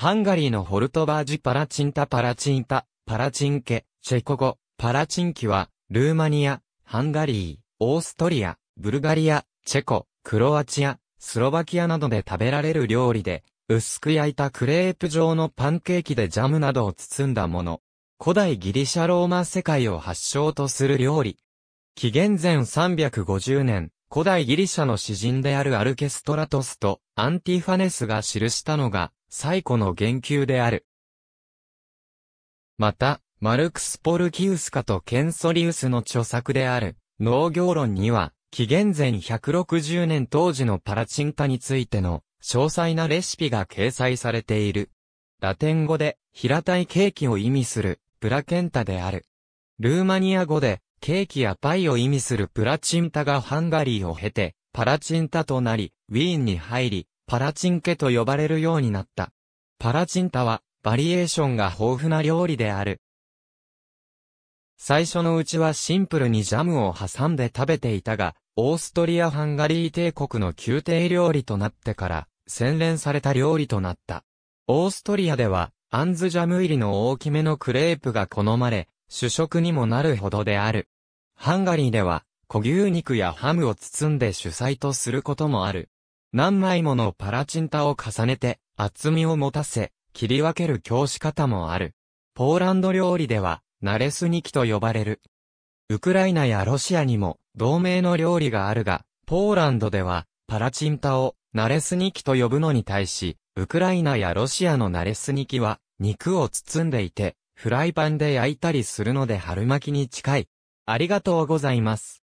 ハンガリーのホルトバージ・パラチンタ・パラチンタ、パラチンケ、チェコ語、パラチンキは、ルーマニア、ハンガリー、オーストリア、ブルガリア、チェコ、クロアチア、スロバキアなどで食べられる料理で、薄く焼いたクレープ状のパンケーキでジャムなどを包んだもの。古代ギリシャローマ世界を発祥とする料理。紀元前350年、古代ギリシャの詩人であるアルケストラトスとアンティファネスが記したのが、最古の言及である。また、マルクス・ポルキウスカとケンソリウスの著作である、農業論には、紀元前160年当時のパラチンタについての詳細なレシピが掲載されている。ラテン語で平たいケーキを意味するプラケンタである。ルーマニア語でケーキやパイを意味するプラチンタがハンガリーを経てパラチンタとなり、ウィーンに入り、パラチンケと呼ばれるようになった。パラチンタは、バリエーションが豊富な料理である。最初のうちはシンプルにジャムを挟んで食べていたが、オーストリア・ハンガリー帝国の宮廷料理となってから、洗練された料理となった。オーストリアでは、アンズジャム入りの大きめのクレープが好まれ、主食にもなるほどである。ハンガリーでは、小牛肉やハムを包んで主菜とすることもある。何枚ものパラチンタを重ねて厚みを持たせ、切り分ける教師方もある。ポーランド料理では、ナレスニキと呼ばれる。ウクライナやロシアにも同盟の料理があるが、ポーランドでは、パラチンタをナレスニキと呼ぶのに対し、ウクライナやロシアのナレスニキは、肉を包んでいて、フライパンで焼いたりするので春巻きに近い。ありがとうございます。